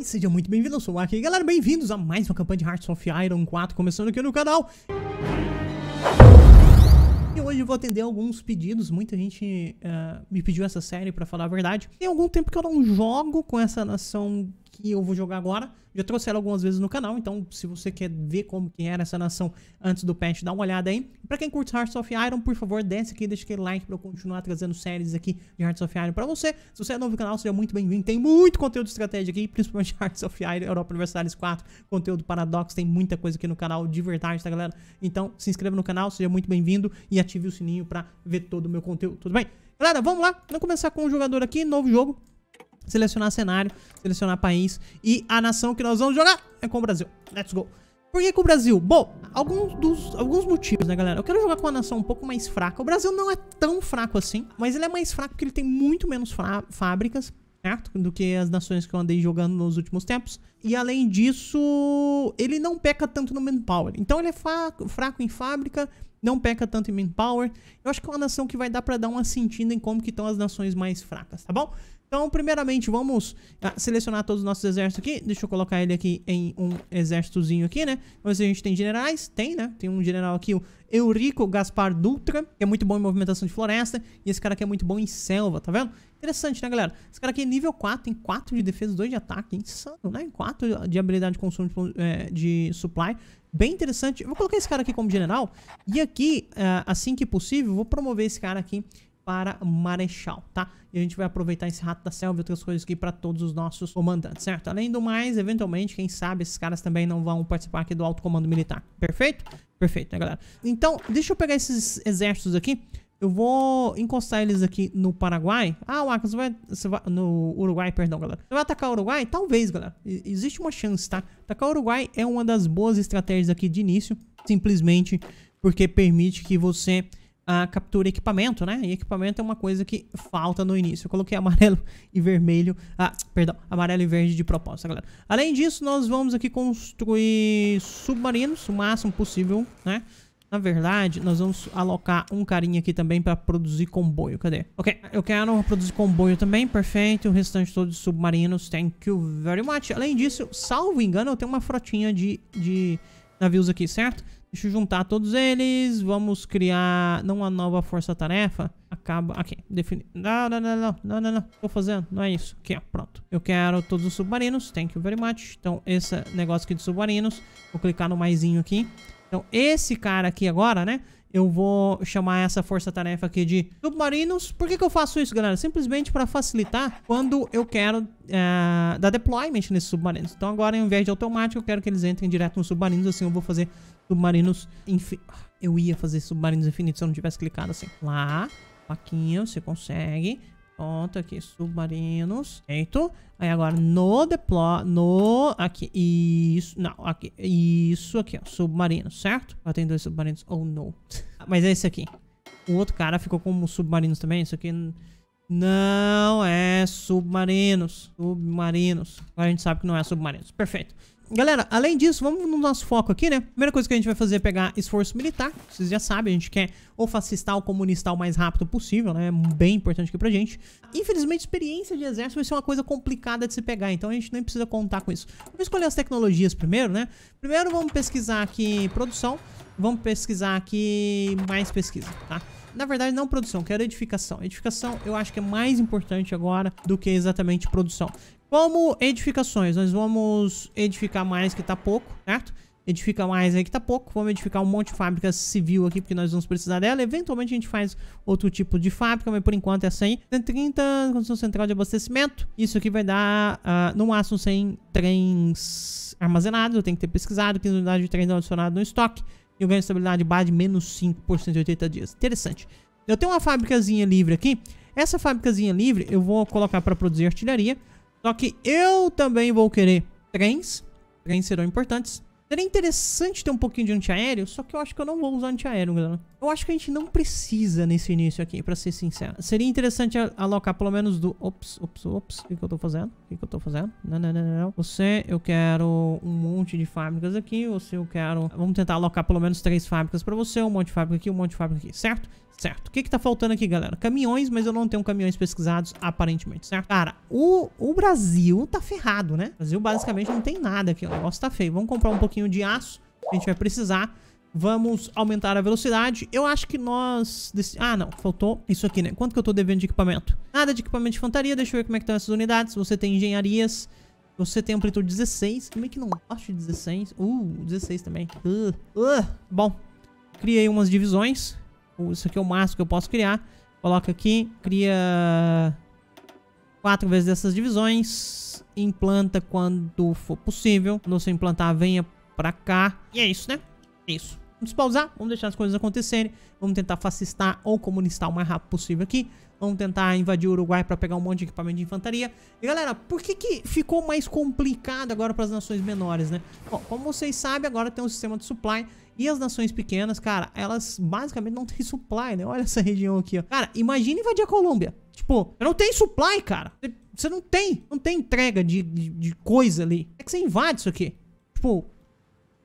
e seja muito bem-vindo, eu sou o Aki. Galera, bem-vindos a mais uma campanha de Hearts of Iron 4, começando aqui no canal. E hoje eu vou atender alguns pedidos, muita gente uh, me pediu essa série, pra falar a verdade. Tem algum tempo que eu não jogo com essa nação que eu vou jogar agora. Já trouxe ela algumas vezes no canal, então se você quer ver como que era essa nação antes do patch, dá uma olhada aí. Para quem curte Hearts of Iron, por favor, desce aqui, deixa aquele like para eu continuar trazendo séries aqui de Hearts of Iron para você. Se você é novo no canal, seja muito bem-vindo. Tem muito conteúdo de estratégia aqui, principalmente Hearts of Iron, Europa Universalis 4, conteúdo paradoxo, tem muita coisa aqui no canal de verdade, tá galera? Então se inscreva no canal, seja muito bem-vindo e ative o sininho para ver todo o meu conteúdo, tudo bem? Galera, vamos lá, vamos começar com o um jogador aqui, novo jogo, selecionar cenário, selecionar país e a nação que nós vamos jogar é com o Brasil. Let's go. Por que com o Brasil? Bom, alguns, dos, alguns motivos, né, galera? Eu quero jogar com uma nação um pouco mais fraca. O Brasil não é tão fraco assim, mas ele é mais fraco porque ele tem muito menos fábricas, certo? Do que as nações que eu andei jogando nos últimos tempos. E além disso, ele não peca tanto no manpower. Então ele é fraco em fábrica, não peca tanto em manpower. Eu acho que é uma nação que vai dar para dar uma sentida em como que estão as nações mais fracas, tá bom? Então, primeiramente, vamos ah, selecionar todos os nossos exércitos aqui. Deixa eu colocar ele aqui em um exércitozinho aqui, né? Vamos ver se a gente tem generais. Tem, né? Tem um general aqui, o Eurico Gaspar Dutra, que é muito bom em movimentação de floresta. E esse cara aqui é muito bom em selva, tá vendo? Interessante, né, galera? Esse cara aqui é nível 4, tem 4 de defesa, 2 de ataque. Insano, né? 4 de habilidade de consumo de, é, de supply. Bem interessante. Eu vou colocar esse cara aqui como general. E aqui, eh, assim que possível, vou promover esse cara aqui para Marechal, tá? E a gente vai aproveitar esse rato da selva e outras coisas aqui para todos os nossos comandantes, certo? Além do mais, eventualmente, quem sabe, esses caras também não vão participar aqui do alto comando militar. Perfeito? Perfeito, né, galera? Então, deixa eu pegar esses exércitos aqui. Eu vou encostar eles aqui no Paraguai. Ah, o Acas vai, vai, No Uruguai, perdão, galera. Você vai atacar o Uruguai? Talvez, galera. Existe uma chance, tá? Atacar o Uruguai é uma das boas estratégias aqui de início. Simplesmente porque permite que você a captura equipamento, né? E equipamento é uma coisa que falta no início. Eu coloquei amarelo e vermelho, ah, perdão, amarelo e verde de proposta galera. Além disso, nós vamos aqui construir submarinos o máximo possível, né? Na verdade, nós vamos alocar um carinha aqui também para produzir comboio. Cadê? Ok, eu quero produzir comboio também, perfeito. O restante todo de submarinos, thank you very much. Além disso, salvo engano, eu tenho uma frotinha de, de navios aqui, certo? Deixa eu juntar todos eles. Vamos criar não uma nova força-tarefa. Acaba. Aqui, definir. Não, não, não, não, não, não, não. Tô fazendo. Não é isso. Aqui, ó. Pronto. Eu quero todos os submarinos. Thank you very much. Então, esse negócio aqui de submarinos. Vou clicar no maisinho aqui. Então, esse cara aqui agora, né? eu vou chamar essa força-tarefa aqui de submarinos. Por que, que eu faço isso, galera? Simplesmente para facilitar quando eu quero é, dar deployment nesses submarinos. Então agora, ao invés de automático, eu quero que eles entrem direto nos submarinos. Assim eu vou fazer submarinos... infinitos. Eu ia fazer submarinos infinitos se eu não tivesse clicado assim. Lá, plaquinha, você consegue... Pronto, aqui, submarinos. Feito. Aí agora no deploy, no... Aqui, isso. Não, aqui, isso aqui, ó. Submarinos, certo? Ah, tem dois submarinos. Oh, não. Mas é esse aqui. O outro cara ficou com submarinos também. Isso aqui... Não é submarinos. Submarinos. Agora a gente sabe que não é submarinos. Perfeito. Galera, além disso, vamos no nosso foco aqui, né? Primeira coisa que a gente vai fazer é pegar esforço militar. Vocês já sabem, a gente quer ou o ou comunistar o mais rápido possível, né? É bem importante aqui pra gente. Infelizmente, experiência de exército vai ser uma coisa complicada de se pegar, então a gente nem precisa contar com isso. Vamos escolher as tecnologias primeiro, né? Primeiro vamos pesquisar aqui produção, vamos pesquisar aqui mais pesquisa, tá? Na verdade, não produção, quero edificação. Edificação eu acho que é mais importante agora do que exatamente produção. Como edificações, nós vamos edificar mais que tá pouco, certo? Edifica mais aí que tá pouco. Vamos edificar um monte de fábrica civil aqui, porque nós vamos precisar dela. Eventualmente a gente faz outro tipo de fábrica, mas por enquanto é 100. 130, construção central de abastecimento. Isso aqui vai dar, uh, no máximo, 100 trens armazenados. Eu tenho que ter pesquisado, 15 unidades de trens adicionados no estoque. E eu ganho estabilidade base de menos 5% em 80 dias. Interessante. Eu tenho uma fábricazinha livre aqui. Essa fábricazinha livre eu vou colocar para produzir artilharia. Só que eu também vou querer trens. Trens serão importantes. Seria interessante ter um pouquinho de antiaéreo, só que eu acho que eu não vou usar antiaéreo, galera. Eu acho que a gente não precisa nesse início aqui, pra ser sincero. Seria interessante alocar pelo menos do... Ops, ops, ops. O que, que eu tô fazendo? O que, que eu tô fazendo? Não, não, não, não. Você, eu quero um monte de fábricas aqui. Você, eu quero... Vamos tentar alocar pelo menos três fábricas pra você. Um monte de fábrica aqui, um monte de fábrica aqui, certo? certo? O que que tá faltando aqui, galera? Caminhões, mas eu não tenho caminhões pesquisados, aparentemente, certo? Cara, o, o Brasil tá ferrado, né? O Brasil basicamente não tem nada aqui, o negócio tá feio. Vamos comprar um pouquinho de aço, a gente vai precisar. Vamos aumentar a velocidade. Eu acho que nós... Ah, não. Faltou isso aqui, né? Quanto que eu tô devendo de equipamento? Nada de equipamento de infantaria. Deixa eu ver como é que estão essas unidades. Você tem engenharias. Você tem amplitude 16. Como é que não gosto de 16? Uh, 16 também. Uh, uh. Bom, criei umas divisões. Isso aqui é o máximo que eu posso criar. Coloca aqui, cria quatro vezes dessas divisões. Implanta quando for possível. Quando você implantar, venha pra cá. E é isso, né? É isso. Vamos pausar, vamos deixar as coisas acontecerem. Vamos tentar fascistar ou comunistar o mais rápido possível aqui vão tentar invadir o Uruguai para pegar um monte de equipamento de infantaria. E galera, por que, que ficou mais complicado agora para as nações menores, né? Bom, como vocês sabem, agora tem um sistema de supply e as nações pequenas, cara, elas basicamente não têm supply, né? Olha essa região aqui, ó. Cara, imagina invadir a Colômbia. Tipo, não tem supply, cara. Você não tem, não tem entrega de, de, de coisa ali. É que você invade isso aqui. Tipo,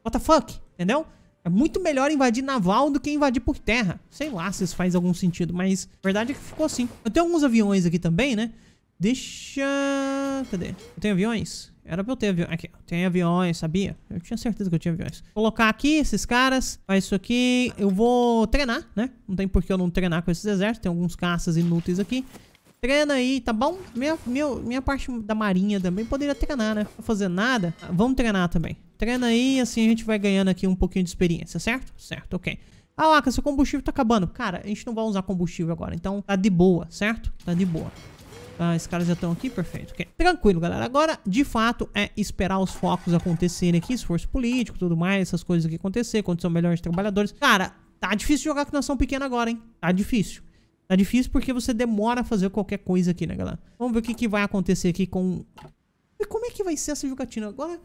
what the fuck, entendeu? É muito melhor invadir naval do que invadir por terra. Sei lá se isso faz algum sentido, mas a verdade é que ficou assim. Eu tenho alguns aviões aqui também, né? Deixa... Cadê? Eu tenho aviões? Era pra eu ter aviões. Aqui, tem aviões, sabia? Eu tinha certeza que eu tinha aviões. Vou colocar aqui esses caras. Faz isso aqui. Eu vou treinar, né? Não tem por que eu não treinar com esses exércitos. Tem alguns caças inúteis aqui. Treina aí, tá bom? Minha, minha minha parte da marinha também poderia treinar, né? Não fazer nada. Vamos treinar também. Treina aí, assim a gente vai ganhando aqui um pouquinho de experiência, certo? Certo, ok. Ah, Laca, seu combustível tá acabando. Cara, a gente não vai usar combustível agora, então tá de boa, certo? Tá de boa. Ah, esses caras já estão aqui, perfeito. Okay. Tranquilo, galera. Agora, de fato, é esperar os focos acontecerem aqui, esforço político, tudo mais, essas coisas aqui acontecer, condição melhor de trabalhadores. Cara, tá difícil jogar com nação pequena agora, hein? Tá difícil. Tá difícil porque você demora a fazer qualquer coisa aqui, né, galera? Vamos ver o que, que vai acontecer aqui com... E como é que vai ser essa jogatina? Agora...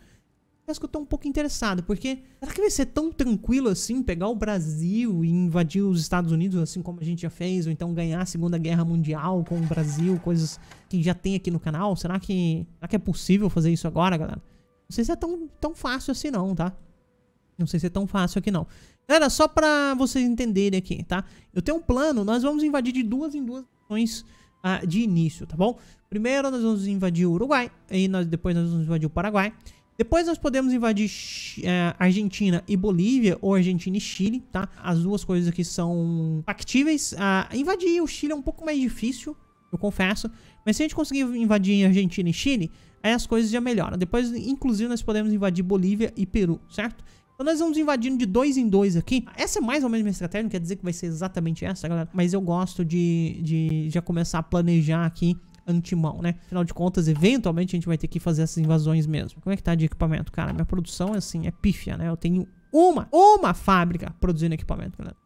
Parece que eu tô um pouco interessado, porque será que vai ser tão tranquilo assim pegar o Brasil e invadir os Estados Unidos, assim como a gente já fez, ou então ganhar a Segunda Guerra Mundial com o Brasil, coisas que já tem aqui no canal? Será que, será que é possível fazer isso agora, galera? Não sei se é tão, tão fácil assim não, tá? Não sei se é tão fácil aqui não. Galera, só pra vocês entenderem aqui, tá? Eu tenho um plano, nós vamos invadir de duas em duas nações uh, de início, tá bom? Primeiro nós vamos invadir o Uruguai, e nós, depois nós vamos invadir o Paraguai. Depois nós podemos invadir é, Argentina e Bolívia, ou Argentina e Chile, tá? As duas coisas aqui são factíveis. Ah, invadir o Chile é um pouco mais difícil, eu confesso. Mas se a gente conseguir invadir Argentina e Chile, aí as coisas já melhoram. Depois, inclusive, nós podemos invadir Bolívia e Peru, certo? Então nós vamos invadindo de dois em dois aqui. Essa é mais ou menos minha estratégia, não quer dizer que vai ser exatamente essa, galera. Mas eu gosto de, de já começar a planejar aqui antimão, né? Afinal de contas, eventualmente a gente vai ter que fazer essas invasões mesmo. Como é que tá de equipamento? Cara, minha produção é assim, é pífia, né? Eu tenho uma, uma fábrica produzindo equipamento, galera.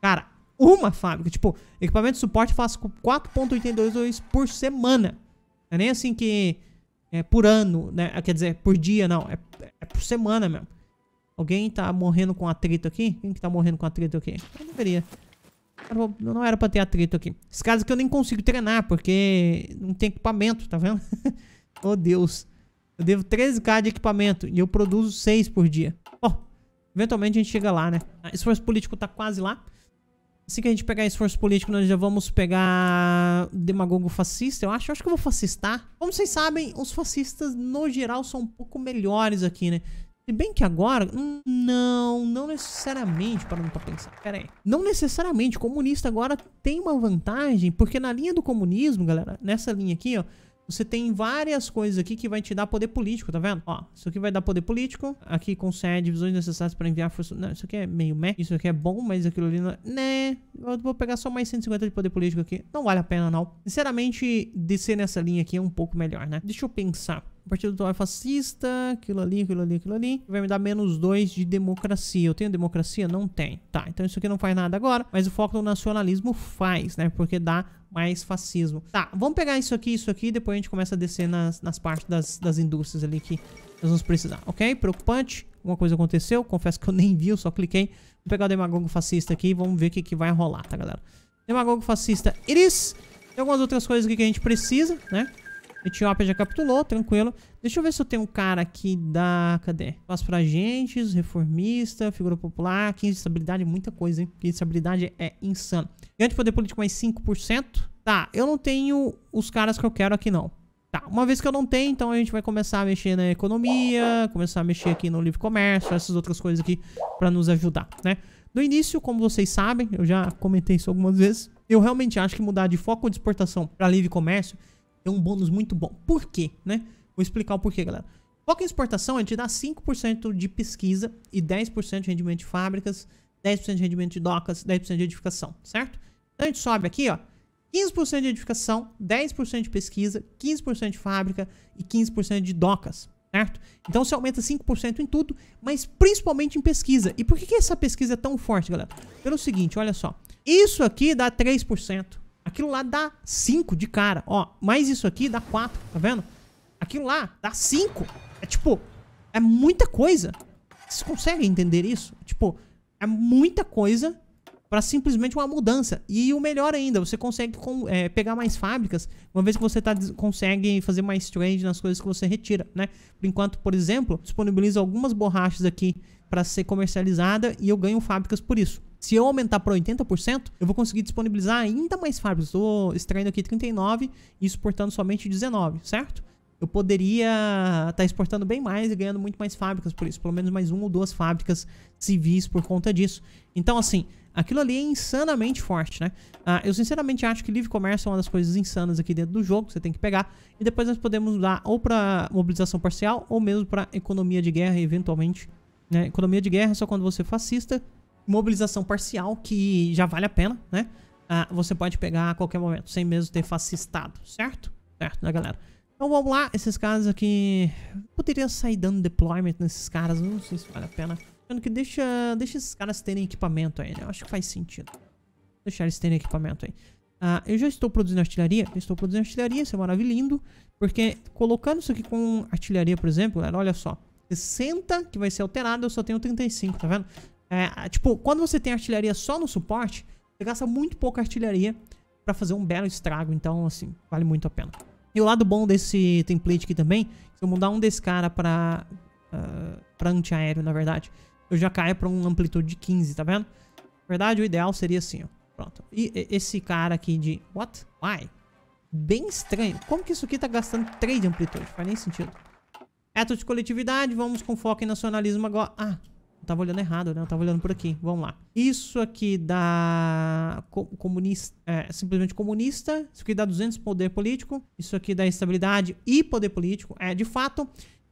Cara, uma fábrica. Tipo, equipamento de suporte faço faço 4.82 por semana. Não é nem assim que é por ano, né? Ah, quer dizer, é por dia, não. É, é por semana mesmo. Alguém tá morrendo com atrito aqui? Quem que tá morrendo com atrito aqui? Eu não deveria não era pra ter atrito aqui. Esses caras que eu nem consigo treinar, porque não tem equipamento, tá vendo? oh, Deus. Eu devo 13k de equipamento e eu produzo 6 por dia. Ó, oh, eventualmente a gente chega lá, né? Ah, esforço político tá quase lá. Assim que a gente pegar esforço político, nós já vamos pegar demagogo fascista, eu acho. Eu acho que eu vou fascistar. Como vocês sabem, os fascistas, no geral, são um pouco melhores aqui, né? Se bem que agora, hum, não, não necessariamente, para não pensar. Pera aí. Não necessariamente, o comunista agora tem uma vantagem, porque na linha do comunismo, galera, nessa linha aqui, ó, você tem várias coisas aqui que vai te dar poder político, tá vendo? Ó, isso aqui vai dar poder político, aqui concede visões necessárias para enviar força... Não, isso aqui é meio meh, isso aqui é bom, mas aquilo ali não... É, né, eu vou pegar só mais 150 de poder político aqui, não vale a pena não. Sinceramente, descer nessa linha aqui é um pouco melhor, né? Deixa eu pensar... O Partido Atual é fascista, aquilo ali, aquilo ali, aquilo ali. Vai me dar menos dois de democracia. Eu tenho democracia? Não tem. Tá, então isso aqui não faz nada agora, mas o foco no nacionalismo faz, né? Porque dá mais fascismo. Tá, vamos pegar isso aqui, isso aqui, depois a gente começa a descer nas, nas partes das, das indústrias ali que nós vamos precisar, ok? Preocupante, alguma coisa aconteceu, confesso que eu nem vi, eu só cliquei. Vou pegar o demagogo fascista aqui e vamos ver o que, que vai rolar, tá, galera? Demagogo fascista, Iris. Tem algumas outras coisas aqui que a gente precisa, né? Etiópia já capitulou, tranquilo. Deixa eu ver se eu tenho um cara aqui da... Cadê? Passo pra agentes, reformista, figura popular, 15 de estabilidade, muita coisa, hein? 15 é de estabilidade é insano. Ganho poder político mais 5%. Tá, eu não tenho os caras que eu quero aqui, não. Tá, uma vez que eu não tenho, então a gente vai começar a mexer na economia, começar a mexer aqui no livre comércio, essas outras coisas aqui pra nos ajudar, né? No início, como vocês sabem, eu já comentei isso algumas vezes, eu realmente acho que mudar de foco de exportação para livre comércio é um bônus muito bom. Por quê, né? Vou explicar o porquê, galera. Foco em é exportação é te dá 5% de pesquisa e 10% de rendimento de fábricas, 10% de rendimento de docas, 10% de edificação, certo? Então a gente sobe aqui, ó, 15% de edificação, 10% de pesquisa, 15% de fábrica e 15% de docas, certo? Então você aumenta 5% em tudo, mas principalmente em pesquisa. E por que, que essa pesquisa é tão forte, galera? Pelo seguinte, olha só. Isso aqui dá 3%. Aquilo lá dá 5 de cara. Ó, mais isso aqui dá 4, tá vendo? Aquilo lá dá 5. É tipo, é muita coisa. Vocês conseguem entender isso? Tipo, é muita coisa para simplesmente uma mudança. E o melhor ainda, você consegue com, é, pegar mais fábricas, uma vez que você tá, consegue fazer mais trade nas coisas que você retira, né? Por enquanto, por exemplo, disponibiliza algumas borrachas aqui para ser comercializada e eu ganho fábricas por isso. Se eu aumentar para 80%, eu vou conseguir disponibilizar ainda mais fábricas. Estou extraindo aqui 39 e exportando somente 19, certo? Eu poderia estar tá exportando bem mais e ganhando muito mais fábricas por isso. Pelo menos mais uma ou duas fábricas civis por conta disso. Então, assim, aquilo ali é insanamente forte, né? Ah, eu sinceramente acho que livre comércio é uma das coisas insanas aqui dentro do jogo, que você tem que pegar. E depois nós podemos dar ou para mobilização parcial ou mesmo para economia de guerra, eventualmente. Né? Economia de guerra é só quando você é fascista mobilização parcial que já vale a pena, né? Ah, você pode pegar a qualquer momento, sem mesmo ter fascistado, certo? Certo, né, galera? Então vamos lá, esses caras aqui... Poderia sair dando deployment nesses caras, não sei se vale a pena. Sendo que deixa, deixa esses caras terem equipamento aí, né? Eu acho que faz sentido. Deixar eles terem equipamento aí. Ah, eu já estou produzindo artilharia? Eu estou produzindo artilharia, isso é maravilhoso. Porque colocando isso aqui com artilharia, por exemplo, galera, olha só. 60 que vai ser alterado, eu só tenho 35, tá vendo? É, tipo, quando você tem artilharia só no suporte, você gasta muito pouca artilharia para fazer um belo estrago. Então, assim, vale muito a pena. E o lado bom desse template aqui também, se eu mudar um desse cara pra, uh, pra antiaéreo, na verdade, eu já caio pra uma amplitude de 15, tá vendo? Na verdade, o ideal seria assim, ó. Pronto. E esse cara aqui de... What? Why? Bem estranho. Como que isso aqui tá gastando 3 de amplitude? Faz nem sentido. Eto de coletividade, vamos com foco em nacionalismo agora. Ah, eu tava olhando errado, né? Eu tava olhando por aqui. Vamos lá. Isso aqui dá comunista, é, simplesmente comunista. Isso aqui dá 200 poder político. Isso aqui dá estabilidade e poder político. É, de fato,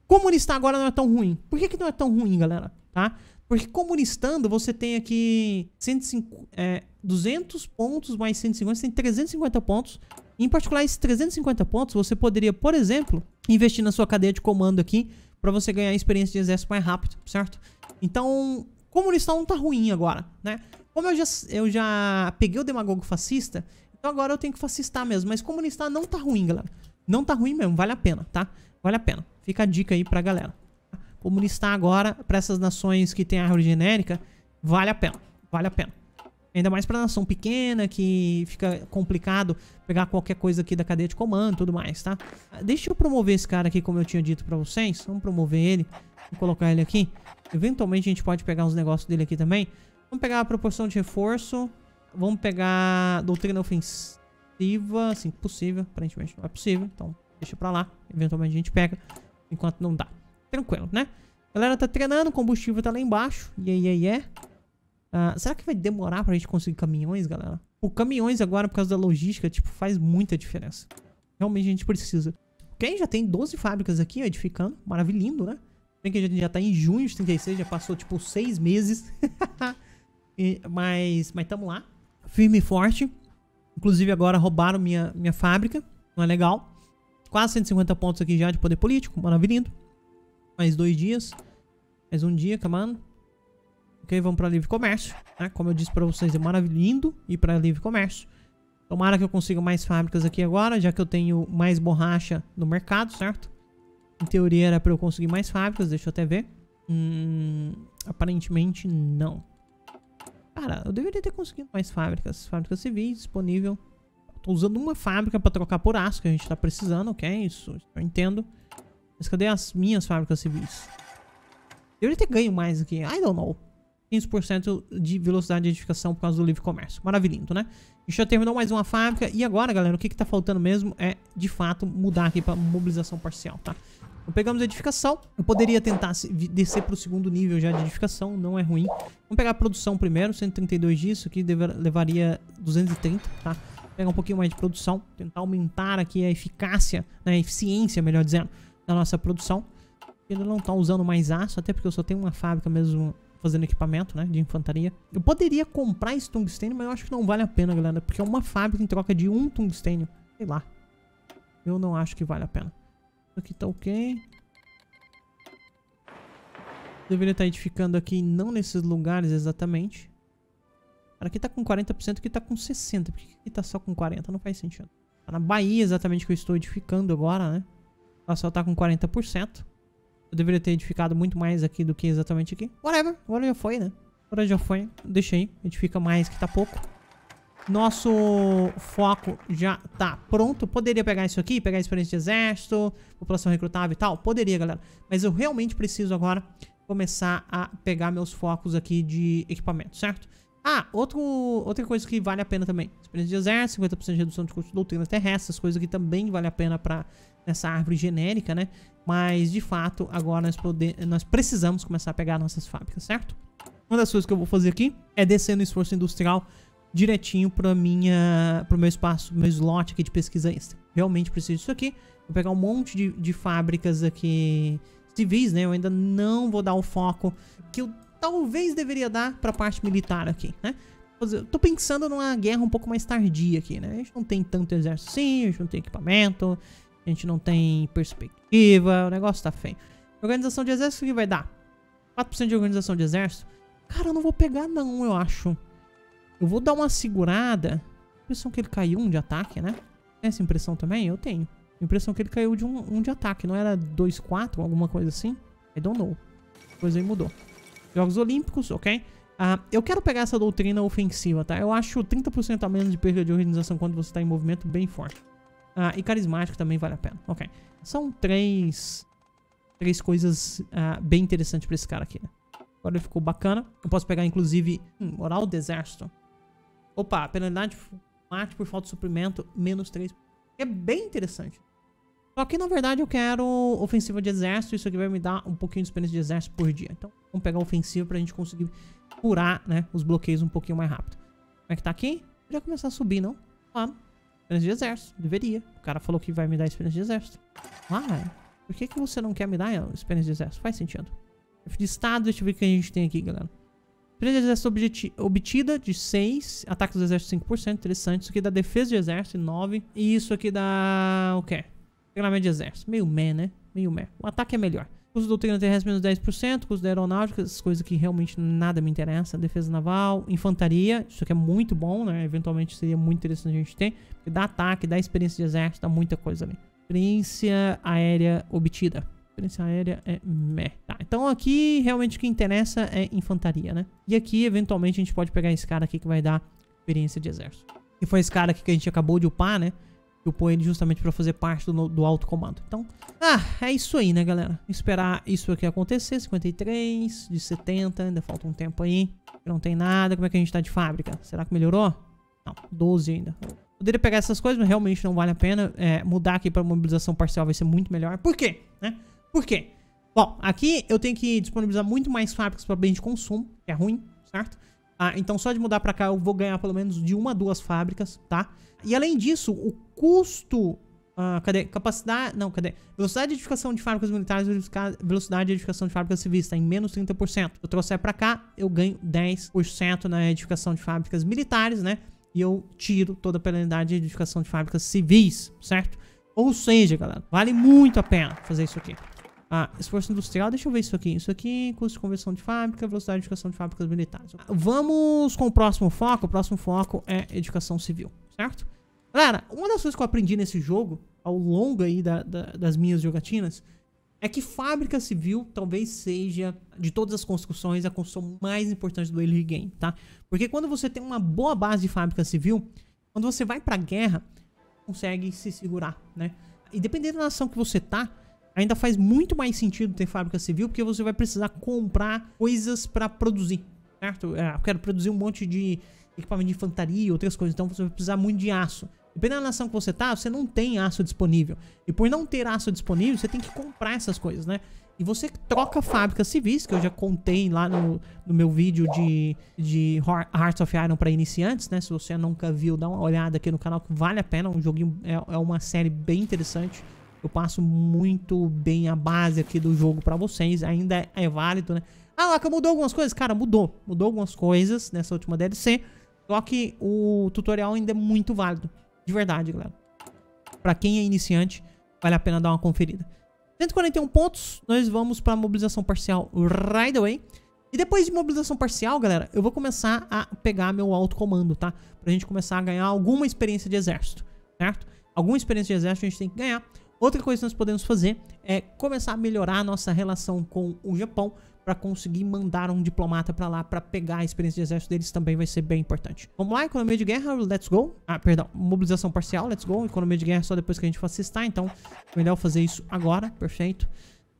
comunista agora não é tão ruim. Por que, que não é tão ruim, galera? Tá? Porque comunistando, você tem aqui 150, é, 200 pontos mais 150, você tem 350 pontos. Em particular, esses 350 pontos, você poderia, por exemplo, investir na sua cadeia de comando aqui para você ganhar experiência de exército mais rápido, certo? Então, comunista não tá ruim agora, né? Como eu já, eu já peguei o demagogo fascista, então agora eu tenho que fascistar mesmo. Mas comunista não tá ruim, galera. Não tá ruim mesmo, vale a pena, tá? Vale a pena. Fica a dica aí pra galera. Comunista agora, pra essas nações que tem árvore genérica, vale a pena. Vale a pena. Ainda mais pra nação pequena, que fica complicado pegar qualquer coisa aqui da cadeia de comando e tudo mais, tá? Deixa eu promover esse cara aqui, como eu tinha dito pra vocês. Vamos promover ele. Vou colocar ele aqui. Eventualmente a gente pode pegar uns negócios dele aqui também. Vamos pegar a proporção de reforço. Vamos pegar doutrina ofensiva. Assim, possível. Aparentemente não é possível. Então, deixa pra lá. Eventualmente a gente pega. Enquanto não dá. Tranquilo, né? A galera tá treinando. combustível tá lá embaixo. E aí, aí é. Será que vai demorar pra gente conseguir caminhões, galera? O caminhões agora, por causa da logística, tipo, faz muita diferença. Realmente a gente precisa. Ok? Já tem 12 fábricas aqui, ó, edificando. Maravilhindo, né? Bem que a gente já tá em junho de 36, já passou tipo seis meses. e, mas mas tamo lá, firme e forte. Inclusive agora roubaram minha, minha fábrica, não é legal. Quase 150 pontos aqui já de poder político, maravilhoso. Mais dois dias, mais um dia, camando. Ok, vamos pra livre comércio, né? Como eu disse pra vocês, é maravilhoso ir pra livre comércio. Tomara que eu consiga mais fábricas aqui agora, já que eu tenho mais borracha no mercado, certo? Em teoria era para eu conseguir mais fábricas, deixa eu até ver. Hum, aparentemente não. Cara, eu deveria ter conseguido mais fábricas. Fábricas civis disponível. Tô usando uma fábrica para trocar por aço que a gente tá precisando, ok? Isso eu entendo. Mas cadê as minhas fábricas civis? Deveria ter ganho mais aqui. I don't know. 15% de velocidade de edificação por causa do livre comércio. Maravilhinho, né? A gente já terminou mais uma fábrica. E agora, galera, o que, que tá faltando mesmo é, de fato, mudar aqui para mobilização parcial, tá? Então, pegamos edificação. Eu poderia tentar descer para o segundo nível já de edificação, não é ruim. Vamos pegar a produção primeiro, 132 disso, que levaria 230, tá? Pegar um pouquinho mais de produção, tentar aumentar aqui a eficácia, né, a eficiência, melhor dizendo, da nossa produção. Ele não tá usando mais aço, até porque eu só tenho uma fábrica mesmo fazendo equipamento, né, de infantaria. Eu poderia comprar esse tungstênio, mas eu acho que não vale a pena, galera, porque é uma fábrica em troca de um tungstênio. Sei lá. Eu não acho que vale a pena. Aqui tá ok. Deveria estar tá edificando aqui, não nesses lugares exatamente. aqui tá com 40%, aqui tá com 60%. Por que aqui tá só com 40%? Não faz sentido. Tá na Bahia exatamente que eu estou edificando agora, né? Ela só tá com 40%. Eu deveria ter edificado muito mais aqui do que exatamente aqui. Whatever. Agora já foi, né? Agora já foi. Deixa aí. Edifica mais que tá pouco. Nosso foco já tá pronto. Poderia pegar isso aqui, pegar experiência de exército, população recrutável e tal. Poderia, galera. Mas eu realmente preciso agora começar a pegar meus focos aqui de equipamento, certo? Ah, outro, outra coisa que vale a pena também. Experiência de exército, 50% de redução de custo de doutrina terrestre. Essas coisas aqui também vale a pena pra essa árvore genérica, né? Mas, de fato, agora nós, poder, nós precisamos começar a pegar nossas fábricas, certo? Uma das coisas que eu vou fazer aqui é descer no esforço industrial direitinho para minha, para meu espaço, meu slot aqui de pesquisa extra. Realmente preciso disso aqui. Vou pegar um monte de, de fábricas aqui civis, né? Eu ainda não vou dar o foco que eu talvez deveria dar para a parte militar aqui, né? Eu tô pensando numa guerra um pouco mais tardia aqui, né? A gente não tem tanto exército sim, a gente não tem equipamento, a gente não tem perspectiva, o negócio tá feio. Organização de exército, o que vai dar? 4% de organização de exército? Cara, eu não vou pegar não, eu acho. Eu vou dar uma segurada. Impressão que ele caiu um de ataque, né? Essa impressão também? Eu tenho. Impressão que ele caiu de um, um de ataque. Não era 2-4, alguma coisa assim? I don't know. Coisa aí mudou. Jogos Olímpicos, ok? Ah, eu quero pegar essa doutrina ofensiva, tá? Eu acho 30% a menos de perda de organização quando você está em movimento bem forte. Ah, e carismático também vale a pena. Ok. São três, três coisas ah, bem interessantes pra esse cara aqui, né? Agora ele ficou bacana. Eu posso pegar, inclusive, hum, do Deserto. Opa, penalidade mate por falta de suprimento, menos 3. É bem interessante. Só que, na verdade, eu quero ofensiva de exército. Isso aqui vai me dar um pouquinho de experiência de exército por dia. Então, vamos pegar ofensiva pra gente conseguir curar, né, os bloqueios um pouquinho mais rápido. Como é que tá aqui? Podia começar a subir, não? Vamos. Experiência de exército. Deveria. O cara falou que vai me dar experiência de exército. Ah, por que, que você não quer me dar eh, experiência de exército? Faz sentido. Chefe de estado, deixa eu ver o que a gente tem aqui, galera. É defesa de exército obtida de 6, ataque dos exércitos 5%, interessante. Isso aqui dá defesa de exército, 9. E isso aqui é dá o quê? Treinamento de exército. Meio meh, né? Meio meh. O ataque é melhor. Custo do doutrina terrestre menos 10%, custo da aeronáutica, essas coisas que realmente nada me interessa. Defesa naval, infantaria, isso aqui é muito bom, né? Eventualmente seria muito interessante a gente ter. Porque dá ataque, dá experiência de exército, dá muita coisa ali. Experiência aérea obtida. Experiência aérea é meh. Tá, então aqui realmente o que interessa é infantaria, né? E aqui, eventualmente, a gente pode pegar esse cara aqui que vai dar experiência de exército. E foi esse cara aqui que a gente acabou de upar, né? Que upou ele justamente pra fazer parte do, do alto comando. Então, ah, é isso aí, né, galera? Esperar isso aqui acontecer. 53, de 70, ainda falta um tempo aí. Não tem nada. Como é que a gente tá de fábrica? Será que melhorou? Não, 12 ainda. Poderia pegar essas coisas, mas realmente não vale a pena. É, mudar aqui pra mobilização parcial vai ser muito melhor. Por quê? Né? Por quê? Bom, aqui eu tenho que disponibilizar muito mais fábricas para bem de consumo, que é ruim, certo? Ah, então só de mudar para cá eu vou ganhar pelo menos de uma a duas fábricas, tá? E além disso, o custo... Ah, cadê? Capacidade... Não, cadê? Velocidade de edificação de fábricas militares velocidade de edificação de fábricas civis está em menos 30%. Eu trouxer para cá, eu ganho 10% na edificação de fábricas militares, né? E eu tiro toda a penalidade de edificação de fábricas civis, certo? Ou seja, galera, vale muito a pena fazer isso aqui. Ah, esforço industrial, deixa eu ver isso aqui. Isso aqui, é custo de conversão de fábrica, velocidade de educação de fábricas militares. Vamos com o próximo foco. O próximo foco é educação civil, certo? Galera, uma das coisas que eu aprendi nesse jogo, ao longo aí da, da, das minhas jogatinas, é que fábrica civil talvez seja, de todas as construções, a construção mais importante do early game, tá? Porque quando você tem uma boa base de fábrica civil, quando você vai pra guerra, consegue se segurar, né? E dependendo da nação que você tá, ainda faz muito mais sentido ter fábrica civil, porque você vai precisar comprar coisas para produzir, certo? É, eu quero produzir um monte de equipamento de infantaria, outras coisas, então você vai precisar muito de aço. Dependendo da nação que você tá, você não tem aço disponível. E por não ter aço disponível, você tem que comprar essas coisas, né? E você troca fábricas civis, que eu já contei lá no, no meu vídeo de, de Hearts of Iron para iniciantes, né? Se você nunca viu, dá uma olhada aqui no canal, que vale a pena. É um joguinho é, é uma série bem interessante. Eu passo muito bem a base aqui do jogo pra vocês. Ainda é, é válido, né? Ah, lá que mudou algumas coisas. Cara, mudou. Mudou algumas coisas nessa última DLC. Só que o tutorial ainda é muito válido. De verdade, galera. Pra quem é iniciante, vale a pena dar uma conferida. 141 pontos, nós vamos pra mobilização parcial right away. E depois de mobilização parcial, galera, eu vou começar a pegar meu alto comando, tá? Pra gente começar a ganhar alguma experiência de exército, certo? Alguma experiência de exército a gente tem que ganhar. Outra coisa que nós podemos fazer é começar a melhorar a nossa relação com o Japão para conseguir mandar um diplomata para lá para pegar a experiência de exército deles também vai ser bem importante. Vamos lá, economia de guerra, let's go. Ah, perdão, mobilização parcial, let's go. Economia de guerra só depois que a gente for assistar, então é melhor fazer isso agora, perfeito.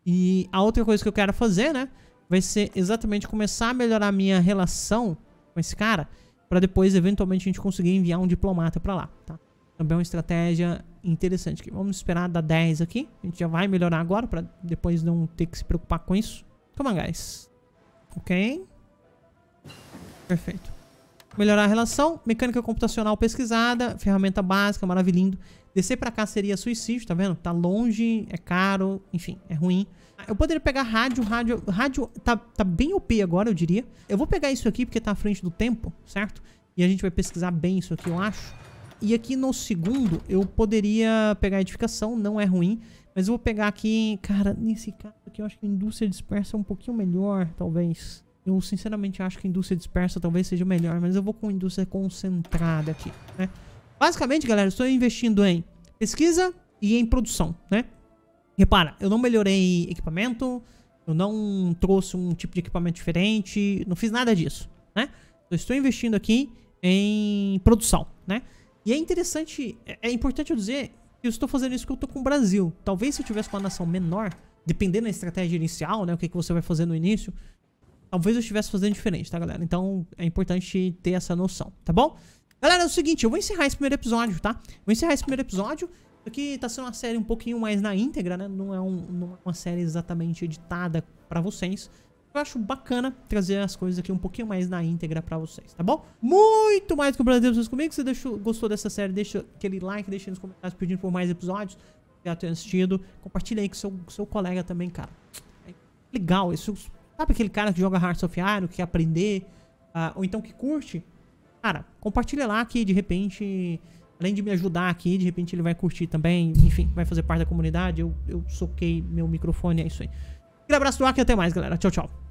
E a outra coisa que eu quero fazer, né, vai ser exatamente começar a melhorar a minha relação com esse cara para depois eventualmente a gente conseguir enviar um diplomata para lá, tá? Também é uma estratégia interessante. Vamos esperar dar 10 aqui. A gente já vai melhorar agora para depois não ter que se preocupar com isso. Toma, guys. Ok. Perfeito. Melhorar a relação. Mecânica computacional pesquisada. Ferramenta básica, maravilhindo. Descer para cá seria suicídio, tá vendo? Tá longe, é caro, enfim, é ruim. Eu poderia pegar rádio, rádio... Rádio tá, tá bem OP agora, eu diria. Eu vou pegar isso aqui porque tá à frente do tempo, certo? E a gente vai pesquisar bem isso aqui, eu acho. E aqui no segundo, eu poderia pegar edificação, não é ruim. Mas eu vou pegar aqui, cara, nesse caso aqui eu acho que a indústria dispersa é um pouquinho melhor, talvez. Eu sinceramente acho que a indústria dispersa talvez seja melhor, mas eu vou com a indústria concentrada aqui, né? Basicamente, galera, eu estou investindo em pesquisa e em produção, né? Repara, eu não melhorei equipamento, eu não trouxe um tipo de equipamento diferente, não fiz nada disso, né? Eu estou investindo aqui em produção, né? E é interessante, é, é importante eu dizer que eu estou fazendo isso porque eu estou com o Brasil. Talvez se eu tivesse uma nação menor, dependendo da estratégia inicial, né, o que, que você vai fazer no início, talvez eu estivesse fazendo diferente, tá, galera? Então é importante ter essa noção, tá bom? Galera, é o seguinte, eu vou encerrar esse primeiro episódio, tá? Vou encerrar esse primeiro episódio. Aqui tá sendo uma série um pouquinho mais na íntegra, né? Não é, um, não é uma série exatamente editada pra vocês. Eu acho bacana trazer as coisas aqui um pouquinho mais na íntegra pra vocês, tá bom? Muito mais que o prazer de vocês comigo. Se você gostou dessa série, deixa aquele like, deixa nos comentários pedindo por mais episódios. Já tenha assistido. Compartilha aí com seu, seu colega também, cara. É legal. Isso, sabe aquele cara que joga Hearts of Iron, que quer aprender, uh, ou então que curte? Cara, compartilha lá que de repente além de me ajudar aqui, de repente ele vai curtir também, enfim, vai fazer parte da comunidade. Eu, eu soquei meu microfone, é isso aí. Aquele abraço do Acre e até mais, galera. Tchau, tchau.